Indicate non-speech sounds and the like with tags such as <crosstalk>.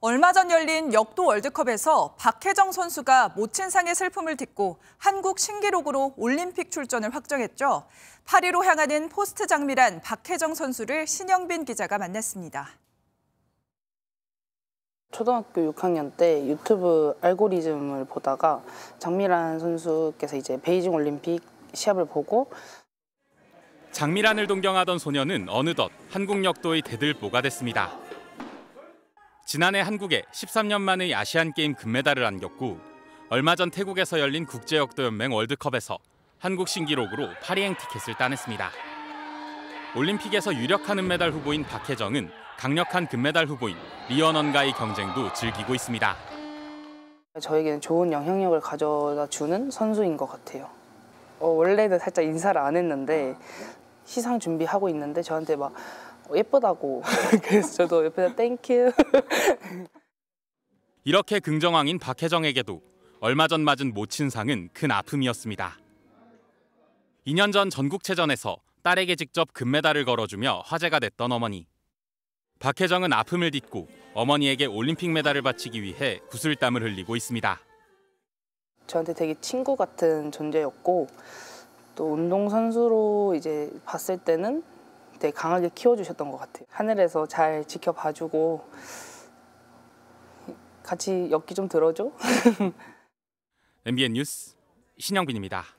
얼마 전 열린 역도 월드컵에서 박혜정 선수가 모친상의 슬픔을 딛고 한국 신기록으로 올림픽 출전을 확정했죠. 파리로 향하는 포스트 장미란 박혜정 선수를 신영빈 기자가 만났습니다. 초등학교 6학년 때 유튜브 알고리즘을 보다가 장미란 선수께서 이제 베이징 올림픽 시합을 보고 장미란을 동경하던 소년은 어느덧 한국 역도의 대들보가 됐습니다. 지난해 한국에 13년 만의 아시안 게임 금메달을 안겼고 얼마 전 태국에서 열린 국제역도연맹 월드컵에서 한국 신기록으로 파리행 티켓을 따냈습니다. 올림픽에서 유력한 은메달 후보인 박혜정은 강력한 금메달 후보인 리언언과의 경쟁도 즐기고 있습니다. 저에게는 좋은 영향력을 가져다 주는 선수인 것 같아요. 어, 원래는 살짝 인사를 안 했는데 시상 준비하고 있는데 저한테 막 예쁘다고 <laughs> 그래서 저도 옆에서 땡큐 <laughs> 이렇게 긍정왕인 박혜정에게도 얼마 전 맞은 모친상은 큰 아픔이었습니다. 2년 전 전국체전에서 딸에게 직접 금메달을 걸어주며 화제가 됐던 어머니. 박혜정은 아픔을 딛고 어머니에게 올림픽 메달을 바치기 위해 구슬땀을 흘리고 있습니다. 저한테 되게 친구 같은 존재였고 또 운동선수로 이제 봤을 때는 되게 강하게 키워주셨던 것 같아요. 하늘에서 잘 지켜봐주고 같이 엮기좀 들어줘. <laughs> MBN 뉴스 신영빈입니다.